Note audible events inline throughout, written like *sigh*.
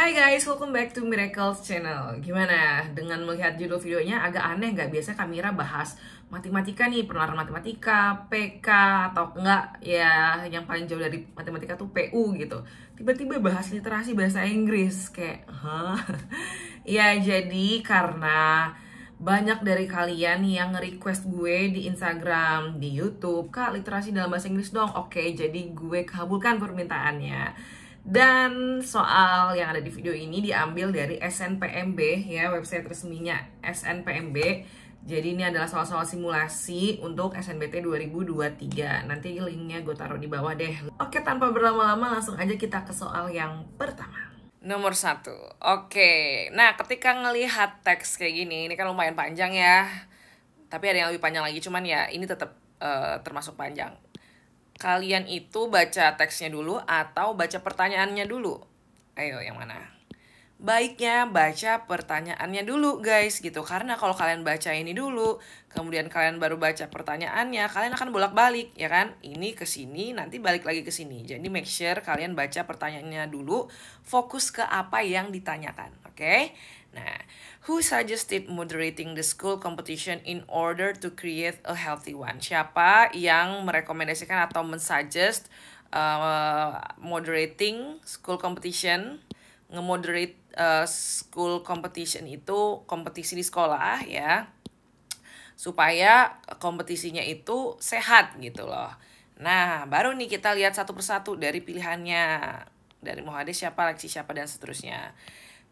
Hai guys, welcome back to Miracles Channel Gimana dengan melihat judul videonya agak aneh nggak? biasa kamera bahas matematika nih, penularan matematika, PK atau enggak Ya yang paling jauh dari matematika tuh PU gitu Tiba-tiba bahas literasi bahasa Inggris Kayak, huh? *laughs* ya jadi karena banyak dari kalian yang request gue di Instagram, di Youtube Kak literasi dalam bahasa Inggris dong, oke jadi gue kabulkan permintaannya dan soal yang ada di video ini diambil dari SNPMB ya, website resminya SNPMB. Jadi ini adalah soal-soal simulasi untuk SNBT 2023. Nanti linknya gue taruh di bawah deh. Oke, tanpa berlama-lama langsung aja kita ke soal yang pertama. Nomor satu, oke. Nah, ketika ngelihat teks kayak gini, ini kan lumayan panjang ya. Tapi ada yang lebih panjang lagi, cuman ya ini tetap uh, eh, termasuk panjang kalian itu baca teksnya dulu atau baca pertanyaannya dulu? Ayo, yang mana? Baiknya baca pertanyaannya dulu guys gitu Karena kalau kalian baca ini dulu Kemudian kalian baru baca pertanyaannya Kalian akan bolak-balik ya kan Ini ke sini nanti balik lagi ke sini Jadi make sure kalian baca pertanyaannya dulu Fokus ke apa yang ditanyakan oke okay? Nah, who suggested moderating the school competition in order to create a healthy one? Siapa yang merekomendasikan atau mensuggest uh, moderating school competition? Ngemoderate uh, school competition itu kompetisi di sekolah ya. Supaya kompetisinya itu sehat gitu loh. Nah, baru nih kita lihat satu persatu dari pilihannya. Dari Mohade siapa, Lexi siapa, dan seterusnya.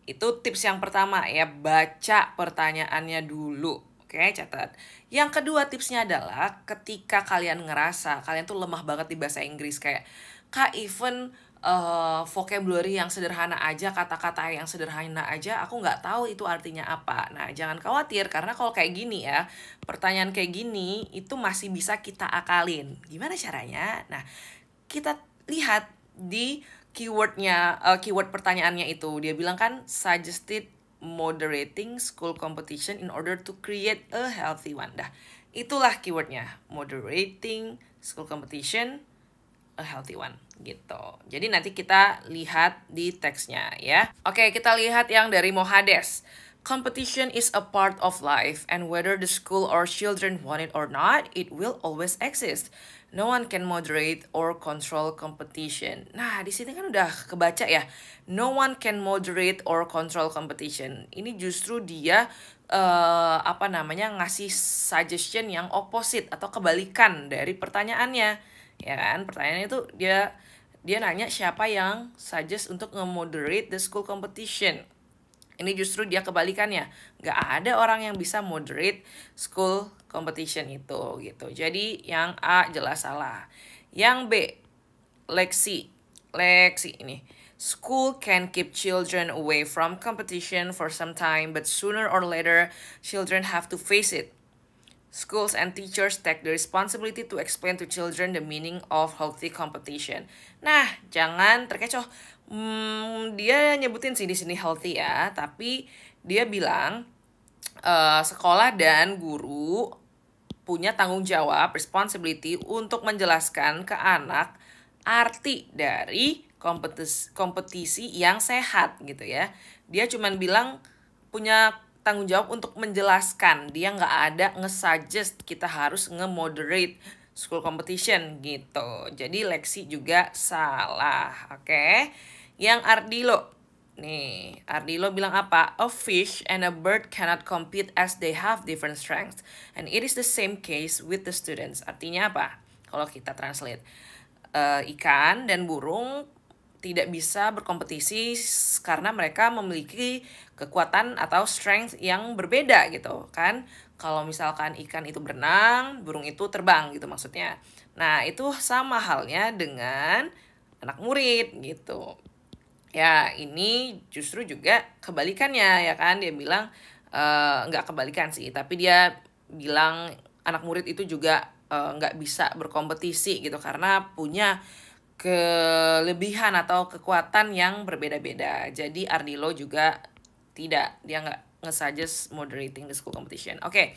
Itu tips yang pertama ya, baca pertanyaannya dulu. Oke, catat. Yang kedua tipsnya adalah ketika kalian ngerasa kalian tuh lemah banget di bahasa Inggris kayak Kak even uh, vocabulary yang sederhana aja, kata-kata yang sederhana aja, aku nggak tahu itu artinya apa. Nah, jangan khawatir karena kalau kayak gini ya, pertanyaan kayak gini itu masih bisa kita akalin. Gimana caranya? Nah, kita lihat di keywordnya uh, keyword pertanyaannya itu dia bilang kan suggested moderating school competition in order to create a healthy one dah itulah keywordnya moderating school competition a healthy one gitu jadi nanti kita lihat di teksnya ya oke kita lihat yang dari Mohades Competition is a part of life, and whether the school or children want it or not, it will always exist. No one can moderate or control competition. Nah, di sini kan udah kebaca ya. No one can moderate or control competition. Ini justru dia uh, apa namanya ngasih suggestion yang opposite atau kebalikan dari pertanyaannya, ya kan? Pertanyaannya itu dia dia nanya siapa yang suggest untuk nge-moderate the school competition ini justru dia kebalikannya. Gak ada orang yang bisa moderate school competition itu gitu. Jadi yang A jelas salah. Yang B, Lexi. Lexi ini. School can keep children away from competition for some time, but sooner or later, children have to face it. Schools and teachers take the responsibility to explain to children the meaning of healthy competition. Nah, jangan terkecoh hmm, dia nyebutin sih di sini healthy ya, tapi dia bilang uh, sekolah dan guru punya tanggung jawab responsibility untuk menjelaskan ke anak arti dari kompetisi kompetisi yang sehat gitu ya. Dia cuman bilang punya tanggung jawab untuk menjelaskan. Dia nggak ada ngesuggest kita harus nge-moderate school competition gitu. Jadi Lexi juga salah, oke? Okay? Yang Ardilo. Nih, Ardilo bilang apa? A fish and a bird cannot compete as they have different strengths. And it is the same case with the students. Artinya apa? Kalau kita translate. Uh, ikan dan burung tidak bisa berkompetisi karena mereka memiliki kekuatan atau strength yang berbeda gitu kan kalau misalkan ikan itu berenang burung itu terbang gitu maksudnya nah itu sama halnya dengan anak murid gitu ya ini justru juga kebalikannya ya kan dia bilang eh, nggak uh, kebalikan sih tapi dia bilang anak murid itu juga eh, nggak uh, bisa berkompetisi gitu karena punya kelebihan atau kekuatan yang berbeda-beda jadi Ardilo juga tidak dia nggak ngesuggest moderating the school competition oke okay.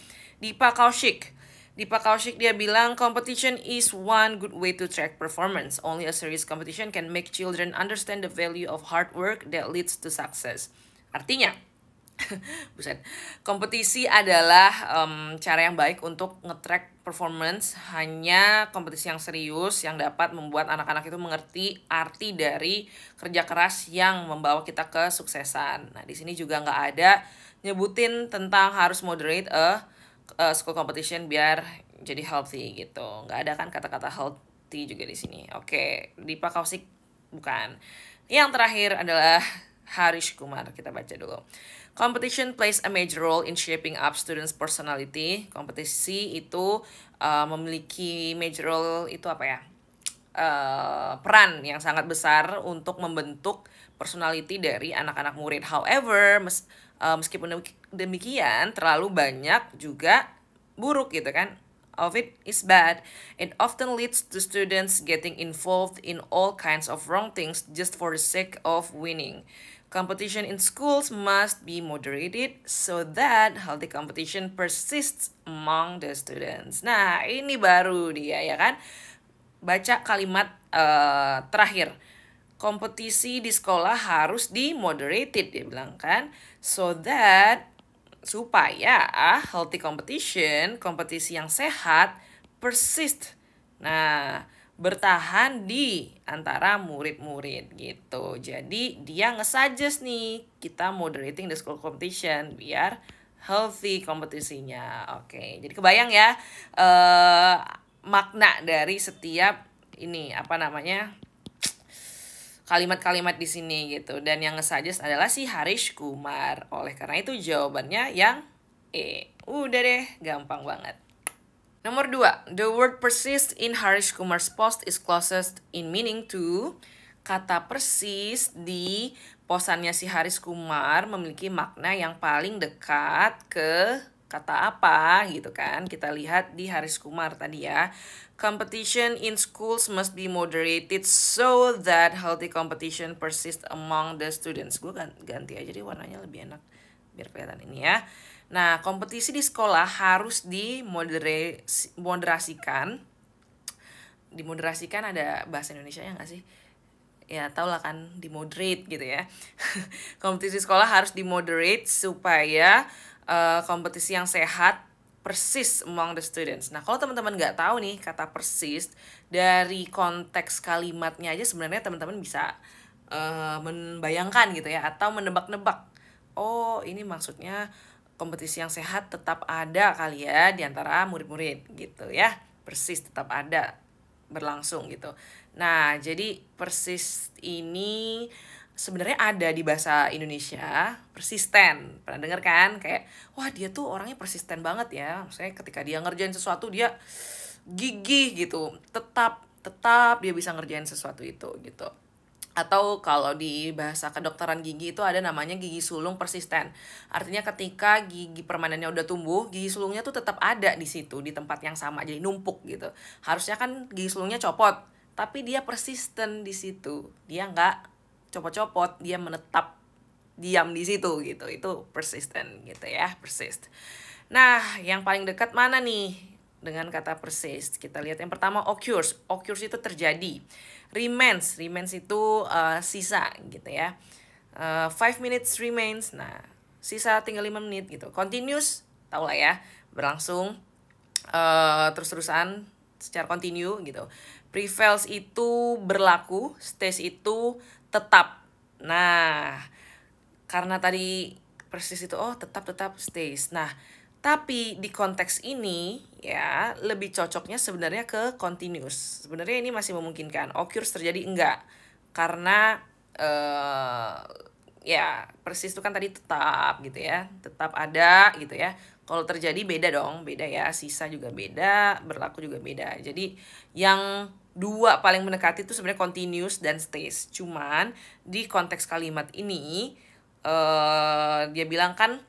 Dipa Kaushik Deepa Kaushik dia bilang competition is one good way to track performance. Only a serious competition can make children understand the value of hard work that leads to success. Artinya, *laughs* buset, kompetisi adalah um, cara yang baik untuk ngetrack performance. Hanya kompetisi yang serius yang dapat membuat anak-anak itu mengerti arti dari kerja keras yang membawa kita ke suksesan. Nah, di sini juga nggak ada nyebutin tentang harus moderate a eh, uh, school competition biar jadi healthy gitu nggak ada kan kata-kata healthy juga di sini oke di Pak Kausik bukan yang terakhir adalah Harish Kumar kita baca dulu Competition plays a major role in shaping up students' personality. Kompetisi itu uh, memiliki major role itu apa ya? Uh, peran yang sangat besar untuk membentuk personality dari anak-anak murid. However, uh, meskipun demikian terlalu banyak juga buruk gitu kan of it is bad. It often leads to students getting involved in all kinds of wrong things just for the sake of winning. Competition in schools must be moderated so that healthy competition persists among the students. Nah, ini baru dia ya kan. Baca kalimat uh, terakhir kompetisi di sekolah harus di moderated dia bilang kan so that supaya ah, healthy competition kompetisi yang sehat persist nah bertahan di antara murid-murid gitu. Jadi dia ngesuggest nih kita moderating the school competition biar healthy kompetisinya. Oke, jadi kebayang ya eh, makna dari setiap ini apa namanya kalimat-kalimat di sini gitu. Dan yang ngesuggest adalah si Harish Kumar. Oleh karena itu jawabannya yang E. Udah deh, gampang banget. Nomor dua, The word persist in Harish Kumar's post is closest in meaning to kata persis di posannya si Haris Kumar memiliki makna yang paling dekat ke kata apa gitu kan. Kita lihat di Haris Kumar tadi ya. Competition in schools must be moderated so that healthy competition persists among the students. Gue ganti aja jadi warnanya lebih enak biar kelihatan ini ya. Nah, kompetisi di sekolah harus dimoderasikan. Dimoderasikan ada bahasa Indonesia ya nggak sih? ya tau lah kan dimoderate gitu ya *laughs* kompetisi sekolah harus dimoderate supaya Eh, kompetisi yang sehat persis among the students. Nah, kalau teman-teman nggak tahu nih kata persis dari konteks kalimatnya aja sebenarnya teman-teman bisa uh, membayangkan gitu ya atau menebak-nebak. Oh, ini maksudnya kompetisi yang sehat tetap ada kali ya di antara murid-murid gitu ya. Persis tetap ada berlangsung gitu. Nah, jadi persis ini sebenarnya ada di bahasa Indonesia persisten pernah dengar kan kayak wah dia tuh orangnya persisten banget ya maksudnya ketika dia ngerjain sesuatu dia gigih gitu tetap tetap dia bisa ngerjain sesuatu itu gitu atau kalau di bahasa kedokteran gigi itu ada namanya gigi sulung persisten. Artinya ketika gigi permanennya udah tumbuh, gigi sulungnya tuh tetap ada di situ di tempat yang sama jadi numpuk gitu. Harusnya kan gigi sulungnya copot, tapi dia persisten di situ. Dia nggak copot-copot dia menetap diam di situ gitu itu persistent gitu ya persist nah yang paling dekat mana nih dengan kata persist kita lihat yang pertama occurs occurs itu terjadi remains remains itu uh, sisa gitu ya uh, five minutes remains nah sisa tinggal lima menit gitu continuous tau lah ya berlangsung uh, terus-terusan secara continue gitu prevails itu berlaku stays itu tetap. Nah, karena tadi persis itu oh tetap tetap stays. Nah, tapi di konteks ini ya lebih cocoknya sebenarnya ke continuous. Sebenarnya ini masih memungkinkan. Occurs terjadi enggak? Karena uh, ya persis itu kan tadi tetap gitu ya. Tetap ada gitu ya kalau terjadi beda dong beda ya sisa juga beda berlaku juga beda jadi yang dua paling mendekati itu sebenarnya continuous dan stays cuman di konteks kalimat ini uh, dia bilang kan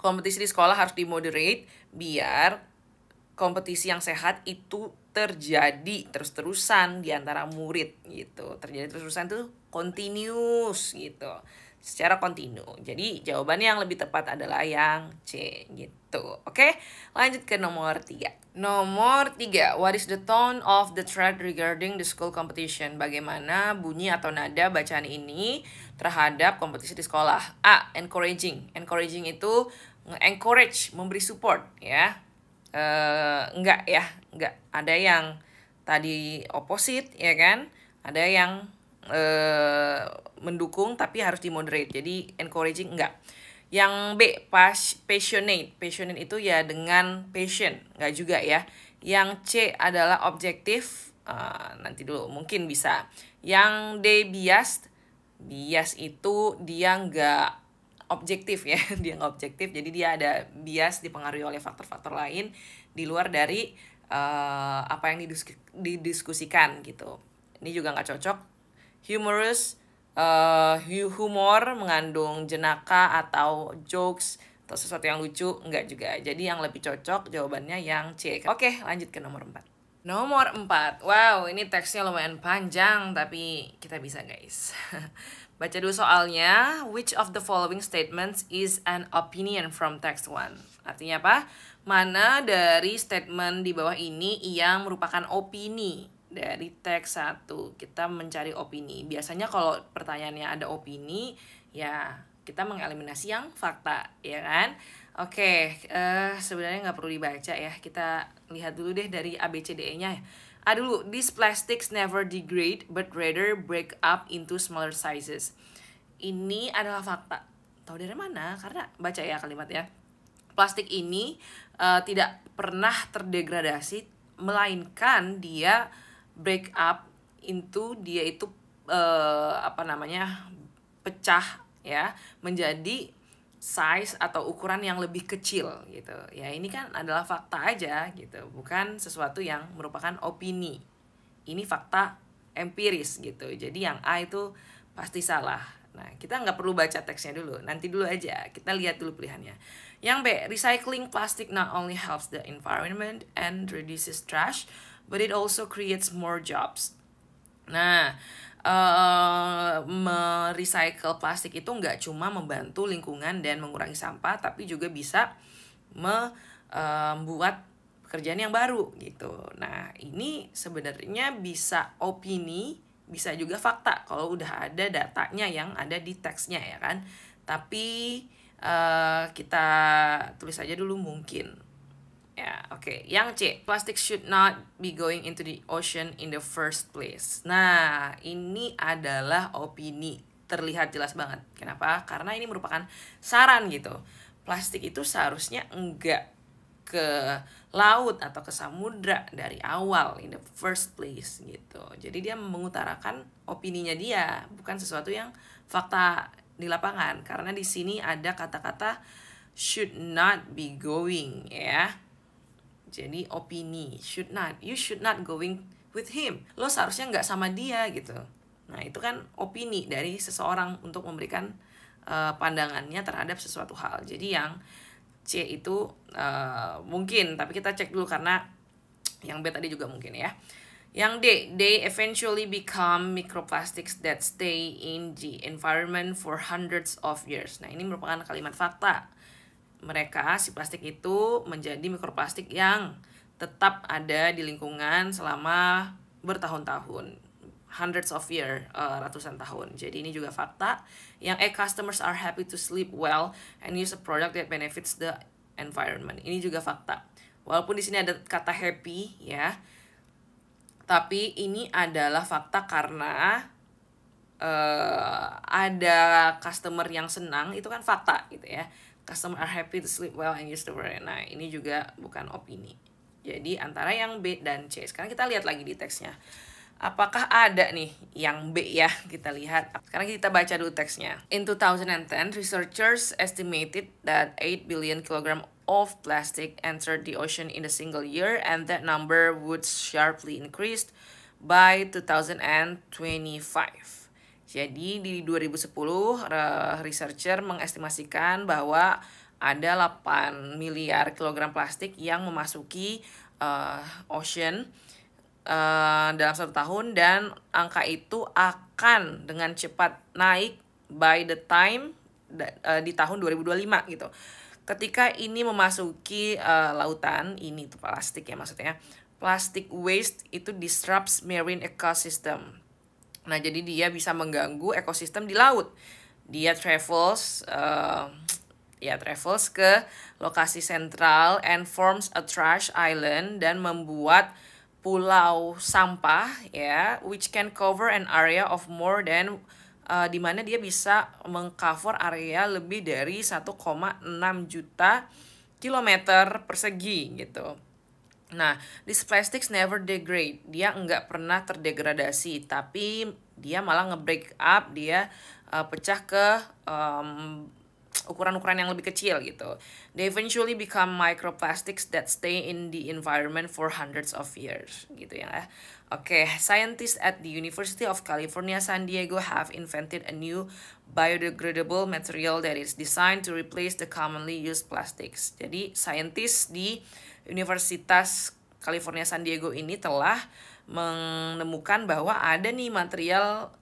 kompetisi di sekolah harus dimoderate biar kompetisi yang sehat itu terjadi terus-terusan di antara murid gitu. Terjadi terus-terusan itu continuous gitu secara kontinu. Jadi jawabannya yang lebih tepat adalah yang C gitu. Oke, lanjut ke nomor 3. Nomor 3, what is the tone of the thread regarding the school competition? Bagaimana bunyi atau nada bacaan ini terhadap kompetisi di sekolah? A, encouraging. Encouraging itu encourage, memberi support ya. Eh, enggak ya, enggak. Ada yang tadi opposite ya kan? Ada yang eh mendukung tapi harus dimoderate. Jadi encouraging enggak. Yang B, pas, passionate. Passionate itu ya dengan passion, enggak juga ya. Yang C adalah objektif, uh, nanti dulu mungkin bisa. Yang D, bias. Bias itu dia enggak objektif ya, *laughs* dia enggak objektif. Jadi dia ada bias dipengaruhi oleh faktor-faktor lain di luar dari uh, apa yang didiskusikan gitu. Ini juga nggak cocok. Humorous, uh, humor mengandung jenaka atau jokes atau sesuatu yang lucu enggak juga jadi yang lebih cocok jawabannya yang C oke lanjut ke nomor empat nomor empat wow ini teksnya lumayan panjang tapi kita bisa guys *laughs* baca dulu soalnya which of the following statements is an opinion from text one artinya apa mana dari statement di bawah ini yang merupakan opini dari teks satu kita mencari opini biasanya kalau pertanyaannya ada opini ya kita mengeliminasi yang fakta ya kan oke uh, sebenarnya nggak perlu dibaca ya kita lihat dulu deh dari abcde nya A dulu these plastics never degrade but rather break up into smaller sizes ini adalah fakta tahu dari mana karena baca ya kalimat ya plastik ini uh, tidak pernah terdegradasi melainkan dia break up itu dia itu uh, apa namanya pecah ya menjadi size atau ukuran yang lebih kecil gitu ya ini kan adalah fakta aja gitu bukan sesuatu yang merupakan opini ini fakta empiris gitu jadi yang A itu pasti salah nah kita nggak perlu baca teksnya dulu nanti dulu aja kita lihat dulu pilihannya yang B recycling plastic not only helps the environment and reduces trash but it also creates more jobs. Nah, uh, merecycle plastik itu nggak cuma membantu lingkungan dan mengurangi sampah, tapi juga bisa eh, membuat pekerjaan yang baru gitu. Nah, ini sebenarnya bisa opini, bisa juga fakta kalau udah ada datanya yang ada di teksnya ya kan. Tapi uh, kita tulis aja dulu mungkin. Ya, oke. Okay. Yang C, plastik should not be going into the ocean in the first place. Nah, ini adalah opini terlihat jelas banget. Kenapa? Karena ini merupakan saran gitu. Plastik itu seharusnya enggak ke laut atau ke samudra dari awal in the first place gitu. Jadi dia mengutarakan opininya dia, bukan sesuatu yang fakta di lapangan karena di sini ada kata-kata should not be going ya jadi opini should not, you should not going with him. Lo seharusnya nggak sama dia gitu. Nah itu kan opini dari seseorang untuk memberikan uh, pandangannya terhadap sesuatu hal. Jadi yang C itu uh, mungkin, tapi kita cek dulu karena yang B tadi juga mungkin ya. Yang D, they eventually become microplastics that stay in the environment for hundreds of years. Nah, ini merupakan kalimat fakta mereka si plastik itu menjadi mikroplastik yang tetap ada di lingkungan selama bertahun-tahun hundreds of year uh, ratusan tahun jadi ini juga fakta yang eh customers are happy to sleep well and use a product that benefits the environment ini juga fakta walaupun di sini ada kata happy ya tapi ini adalah fakta karena uh, ada customer yang senang itu kan fakta gitu ya customer are happy to sleep well and use the word. Nah, ini juga bukan opini. Jadi antara yang B dan C. Sekarang kita lihat lagi di teksnya. Apakah ada nih yang B ya? *laughs* Kita lihat. Sekarang kita baca dulu teksnya. In 2010, researchers estimated that 8 billion kilogram of plastic entered the ocean in a single year and that number would sharply increase by 2025. Jadi di 2010 eh, researcher mengestimasikan bahwa ada 8 miliar kilogram plastik yang memasuki uh, ocean uh, dalam satu tahun dan angka itu akan dengan cepat naik by the time uh, di tahun 2025 gitu. Ketika ini memasuki uh, lautan, ini tuh plastik ya maksudnya. Plastik waste itu disrupts marine ecosystem Nah, jadi dia bisa mengganggu ekosistem di laut. Dia travels uh, ya travels ke lokasi sentral and forms a trash island dan membuat pulau sampah ya which can cover an area of more than uh, di mana dia bisa mengcover area lebih dari 1,6 juta kilometer persegi gitu. Nah, this plastics never degrade. Dia enggak pernah terdegradasi, tapi dia malah nge-break up, dia uh, pecah ke um, ukuran-ukuran yang lebih kecil gitu. They eventually become microplastics that stay in the environment for hundreds of years gitu ya. Oke, okay. scientists at the University of California San Diego have invented a new biodegradable material that is designed to replace the commonly used plastics. Jadi, scientists di Universitas California San Diego ini telah menemukan bahwa ada nih material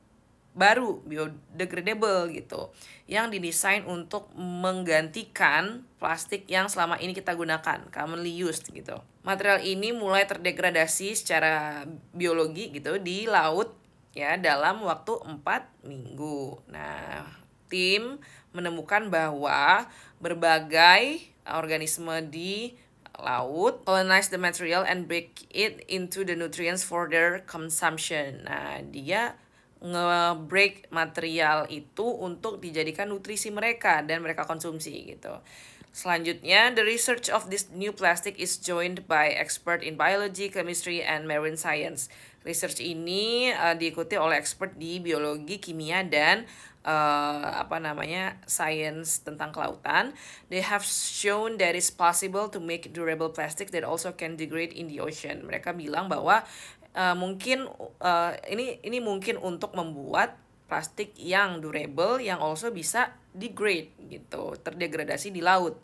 baru biodegradable gitu yang didesain untuk menggantikan plastik yang selama ini kita gunakan commonly used gitu material ini mulai terdegradasi secara biologi gitu di laut ya dalam waktu empat minggu nah tim menemukan bahwa berbagai organisme di laut, colonize the material and break it into the nutrients for their consumption. Nah, dia nge-break material itu untuk dijadikan nutrisi mereka dan mereka konsumsi gitu. Selanjutnya, the research of this new plastic is joined by expert in biology, chemistry, and marine science. Research ini uh, diikuti oleh expert di biologi, kimia, dan uh, apa namanya science tentang kelautan. They have shown that it's possible to make durable plastic that also can degrade in the ocean. Mereka bilang bahwa uh, mungkin uh, ini ini mungkin untuk membuat plastik yang durable yang also bisa degrade gitu, terdegradasi di laut.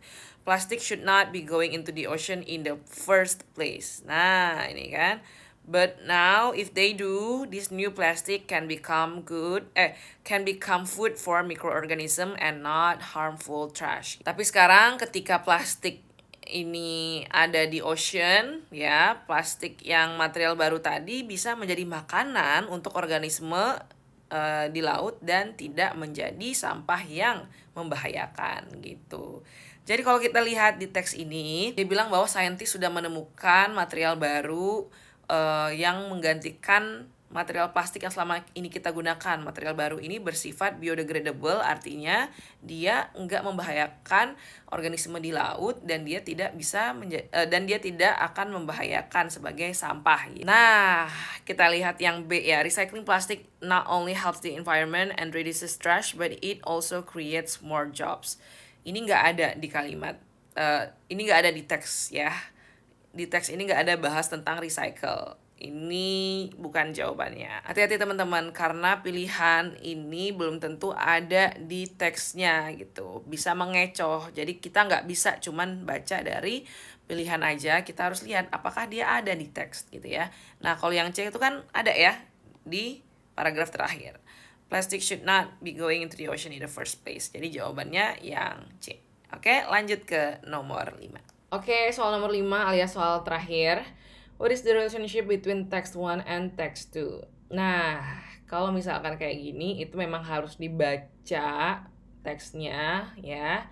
plastik should not be going into the ocean in the first place. Nah, ini kan. But now if they do, this new plastic can become good eh can become food for microorganism and not harmful trash. Tapi sekarang ketika plastik ini ada di ocean ya, plastik yang material baru tadi bisa menjadi makanan untuk organisme uh, di laut dan tidak menjadi sampah yang membahayakan gitu. Jadi kalau kita lihat di teks ini, dia bilang bahwa saintis sudah menemukan material baru uh, yang menggantikan material plastik yang selama ini kita gunakan. Material baru ini bersifat biodegradable, artinya dia nggak membahayakan organisme di laut dan dia tidak bisa eh, dan dia tidak akan membahayakan sebagai sampah. Nah, kita lihat yang B ya, recycling plastik not only helps the environment and reduces trash, but it also creates more jobs. Ini nggak ada di kalimat, uh, ini nggak ada di teks ya. Di teks ini nggak ada bahas tentang recycle ini bukan jawabannya. Hati-hati teman-teman karena pilihan ini belum tentu ada di teksnya gitu. Bisa mengecoh. Jadi kita nggak bisa cuman baca dari pilihan aja. Kita harus lihat apakah dia ada di teks gitu ya. Nah kalau yang C itu kan ada ya di paragraf terakhir. Plastic should not be going into the ocean in the first place. Jadi jawabannya yang C. Oke, lanjut ke nomor 5. Oke, soal nomor 5 alias soal terakhir. What is the relationship between text one and text two? Nah, kalau misalkan kayak gini itu memang harus dibaca teksnya ya.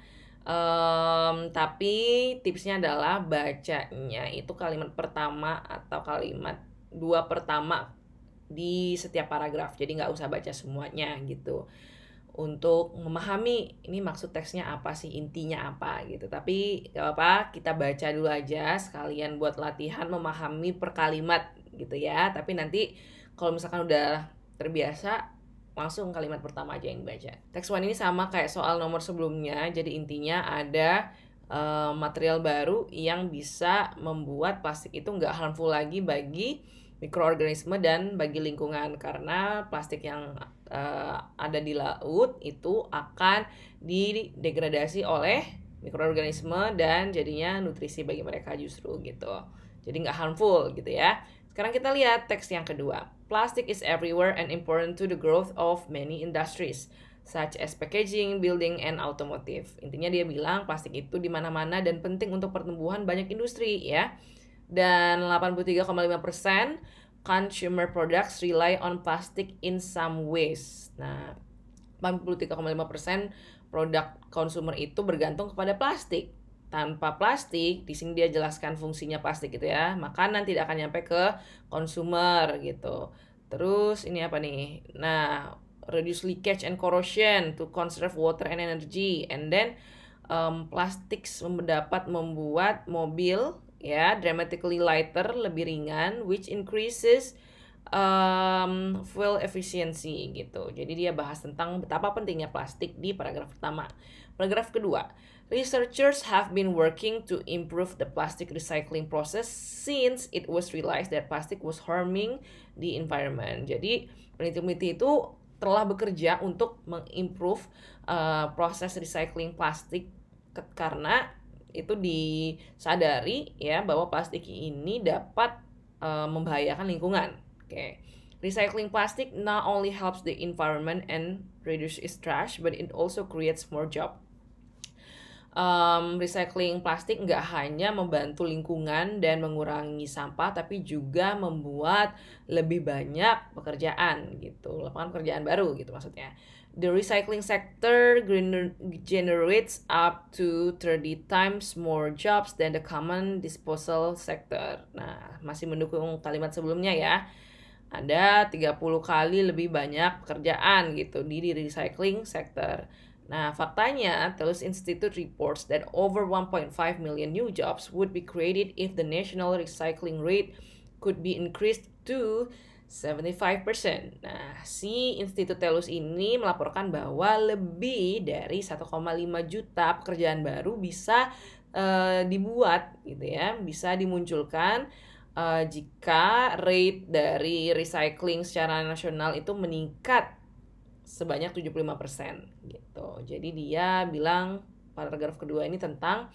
Um, tapi tipsnya adalah bacanya itu kalimat pertama atau kalimat dua pertama di setiap paragraf. Jadi nggak usah baca semuanya gitu untuk memahami ini maksud teksnya apa sih intinya apa gitu tapi gak apa kita baca dulu aja sekalian buat latihan memahami per kalimat gitu ya tapi nanti kalau misalkan udah terbiasa langsung kalimat pertama aja yang baca teks one ini sama kayak soal nomor sebelumnya jadi intinya ada uh, material baru yang bisa membuat plastik itu nggak harmful lagi bagi mikroorganisme dan bagi lingkungan karena plastik yang uh, ada di laut itu akan didegradasi oleh mikroorganisme dan jadinya nutrisi bagi mereka justru gitu. Jadi nggak harmful gitu ya. Sekarang kita lihat teks yang kedua. plastik is everywhere and important to the growth of many industries such as packaging, building, and automotive. Intinya dia bilang plastik itu di mana-mana dan penting untuk pertumbuhan banyak industri ya dan 83,5% consumer products rely on plastic in some ways. Nah, persen produk consumer itu bergantung kepada plastik. Tanpa plastik, di sini dia jelaskan fungsinya plastik gitu ya. Makanan tidak akan nyampe ke consumer gitu. Terus ini apa nih? Nah, reduce leakage and corrosion to conserve water and energy. And then um, plastics mendapat membuat mobil ya dramatically lighter lebih ringan which increases um, fuel efficiency gitu jadi dia bahas tentang betapa pentingnya plastik di paragraf pertama paragraf kedua researchers have been working to improve the plastic recycling process since it was realized that plastic was harming the environment jadi peneliti-peneliti itu telah bekerja untuk mengimprove uh, proses recycling plastik karena itu disadari ya bahwa plastik ini dapat uh, membahayakan lingkungan. Oke. Okay. Recycling plastik not only helps the environment and reduce its trash, but it also creates more job. Um, recycling plastik nggak hanya membantu lingkungan dan mengurangi sampah, tapi juga membuat lebih banyak pekerjaan gitu, lapangan pekerjaan baru gitu maksudnya. The recycling sector generates up to 30 times more jobs than the common disposal sector. Nah, masih mendukung kalimat sebelumnya ya. Ada 30 kali lebih banyak pekerjaan gitu di, di recycling sector. Nah, faktanya, Telus Institute reports that over 1.5 million new jobs would be created if the national recycling rate could be increased to 75%. Nah, si Institut Telus ini melaporkan bahwa lebih dari 1,5 juta pekerjaan baru bisa uh, dibuat gitu ya, bisa dimunculkan uh, jika rate dari recycling secara nasional itu meningkat sebanyak 75% gitu. Jadi dia bilang paragraf kedua ini tentang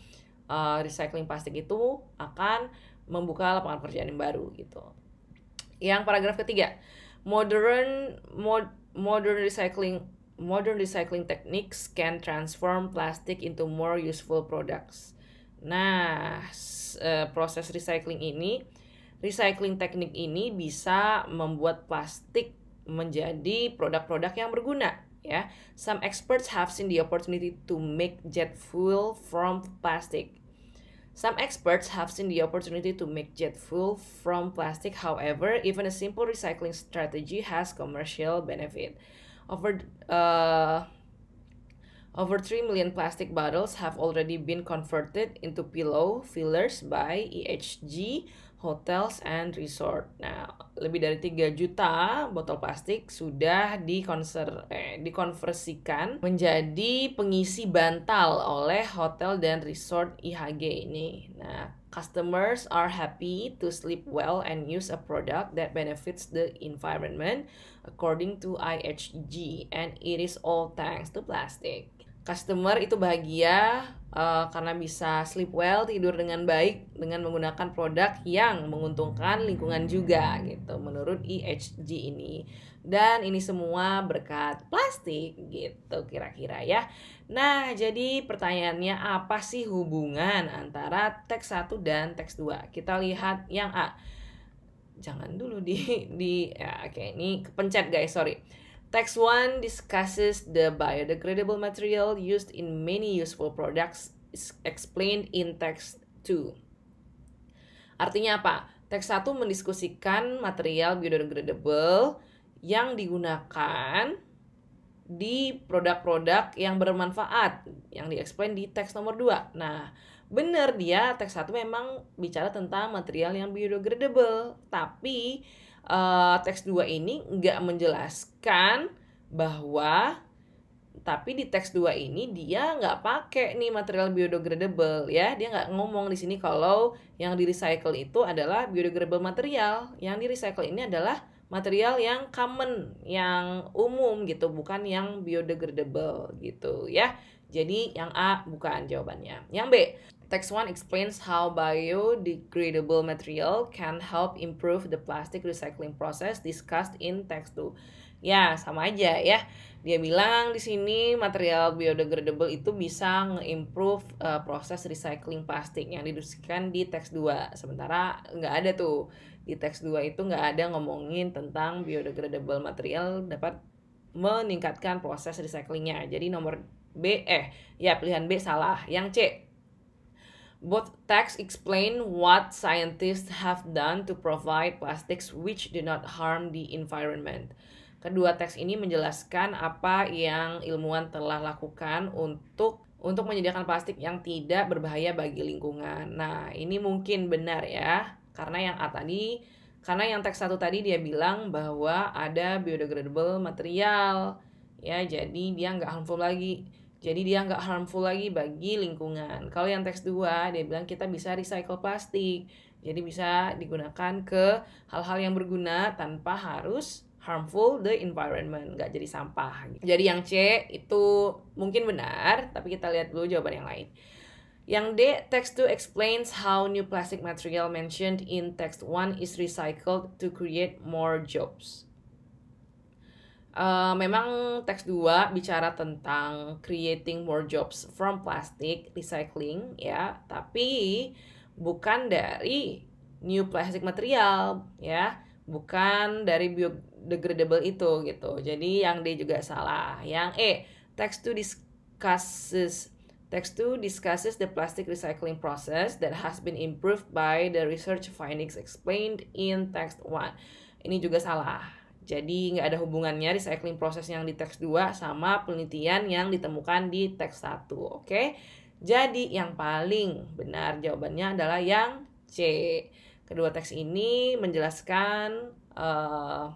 uh, recycling plastik itu akan membuka lapangan pekerjaan yang baru gitu. Yang paragraf ketiga, modern mod, modern recycling modern recycling techniques can transform plastic into more useful products. Nah, eh, proses recycling ini, recycling teknik ini bisa membuat plastik menjadi produk-produk yang berguna. Ya, some experts have seen the opportunity to make jet fuel from plastic Some experts have seen the opportunity to make jet fuel from plastic, however, even a simple recycling strategy has commercial benefit. Over, uh, over 3 million plastic bottles have already been converted into pillow fillers by EHG hotels and resort. Nah, lebih dari 3 juta botol plastik sudah dikonser eh, dikonversikan menjadi pengisi bantal oleh hotel dan resort IHG ini. Nah, customers are happy to sleep well and use a product that benefits the environment according to IHG and it is all thanks to plastic customer itu bahagia uh, karena bisa sleep well, tidur dengan baik dengan menggunakan produk yang menguntungkan lingkungan juga gitu menurut IHG e ini. Dan ini semua berkat plastik gitu kira-kira ya. Nah, jadi pertanyaannya apa sih hubungan antara teks 1 dan teks 2? Kita lihat yang A. Jangan dulu di di ya, oke okay, ini kepencet guys, sorry Text 1 discusses the biodegradable material used in many useful products is explained in text 2. Artinya apa? Teks 1 mendiskusikan material biodegradable yang digunakan di produk-produk yang bermanfaat yang diexplain di teks nomor 2. Nah, benar dia teks 1 memang bicara tentang material yang biodegradable, tapi uh, teks 2 ini nggak menjelaskan bahwa tapi di teks 2 ini dia nggak pakai nih material biodegradable ya dia nggak ngomong di sini kalau yang di recycle itu adalah biodegradable material yang di recycle ini adalah material yang common, yang umum gitu, bukan yang biodegradable gitu ya. Jadi yang A bukan jawabannya. Yang B, text one explains how biodegradable material can help improve the plastic recycling process discussed in text two Ya, sama aja ya. Dia bilang di sini material biodegradable itu bisa improve uh, eh, proses recycling plastik yang didiskusikan di teks dua Sementara nggak ada tuh di teks 2 itu nggak ada ngomongin tentang biodegradable material dapat meningkatkan proses recyclingnya. Jadi nomor B eh ya pilihan B salah. Yang C Both texts explain what scientists have done to provide plastics which do not harm the environment. Kedua teks ini menjelaskan apa yang ilmuwan telah lakukan untuk untuk menyediakan plastik yang tidak berbahaya bagi lingkungan. Nah, ini mungkin benar ya. Karena yang A tadi, karena yang teks satu tadi dia bilang bahwa ada biodegradable material, ya jadi dia nggak harmful lagi. Jadi dia nggak harmful lagi bagi lingkungan. Kalau yang teks dua dia bilang kita bisa recycle plastik. Jadi bisa digunakan ke hal-hal yang berguna tanpa harus harmful the environment, nggak jadi sampah. Jadi yang C itu mungkin benar, tapi kita lihat dulu jawaban yang lain. Yang D, text 2 explains how new plastic material mentioned in text 1 is recycled to create more jobs. Uh, memang teks 2 bicara tentang creating more jobs from plastic recycling ya, tapi bukan dari new plastic material ya, bukan dari biodegradable itu gitu. Jadi yang D juga salah. Yang E, teks 2 discusses Text 2 discusses the plastic recycling process that has been improved by the research findings explained in text 1. Ini juga salah. Jadi nggak ada hubungannya recycling proses yang di text 2 sama penelitian yang ditemukan di text 1. Oke? Okay? Jadi yang paling benar jawabannya adalah yang C. Kedua teks ini menjelaskan uh,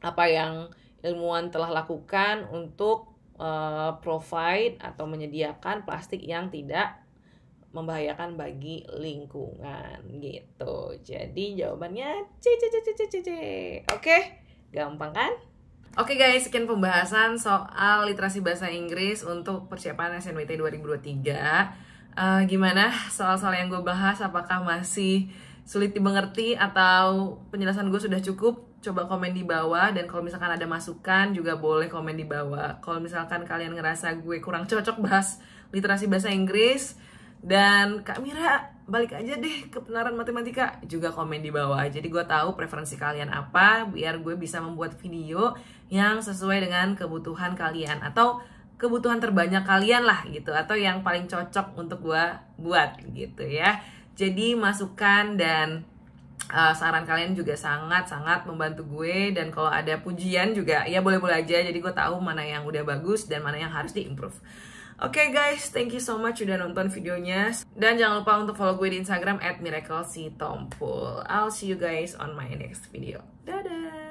apa yang ilmuwan telah lakukan untuk uh, provide atau menyediakan plastik yang tidak membahayakan bagi lingkungan gitu. Jadi jawabannya C C C C C C C. Oke, gampang kan? Oke okay guys, sekian pembahasan soal literasi bahasa Inggris untuk persiapan SNWT 2023. Uh, gimana soal-soal yang gue bahas? Apakah masih sulit dimengerti atau penjelasan gue sudah cukup? coba komen di bawah dan kalau misalkan ada masukan juga boleh komen di bawah. Kalau misalkan kalian ngerasa gue kurang cocok bahas literasi bahasa Inggris dan Kak Mira balik aja deh ke penaran matematika juga komen di bawah. Jadi gue tahu preferensi kalian apa biar gue bisa membuat video yang sesuai dengan kebutuhan kalian atau kebutuhan terbanyak kalian lah gitu atau yang paling cocok untuk gue buat gitu ya. Jadi masukan dan Eh, saran kalian juga sangat-sangat membantu gue dan kalau ada pujian juga ya boleh-boleh aja jadi gue tahu mana yang udah bagus dan mana yang harus diimprove. Oke okay guys, thank you so much udah nonton videonya dan jangan lupa untuk follow gue di Instagram @miraclesitompul. I'll see you guys on my next video. Dadah.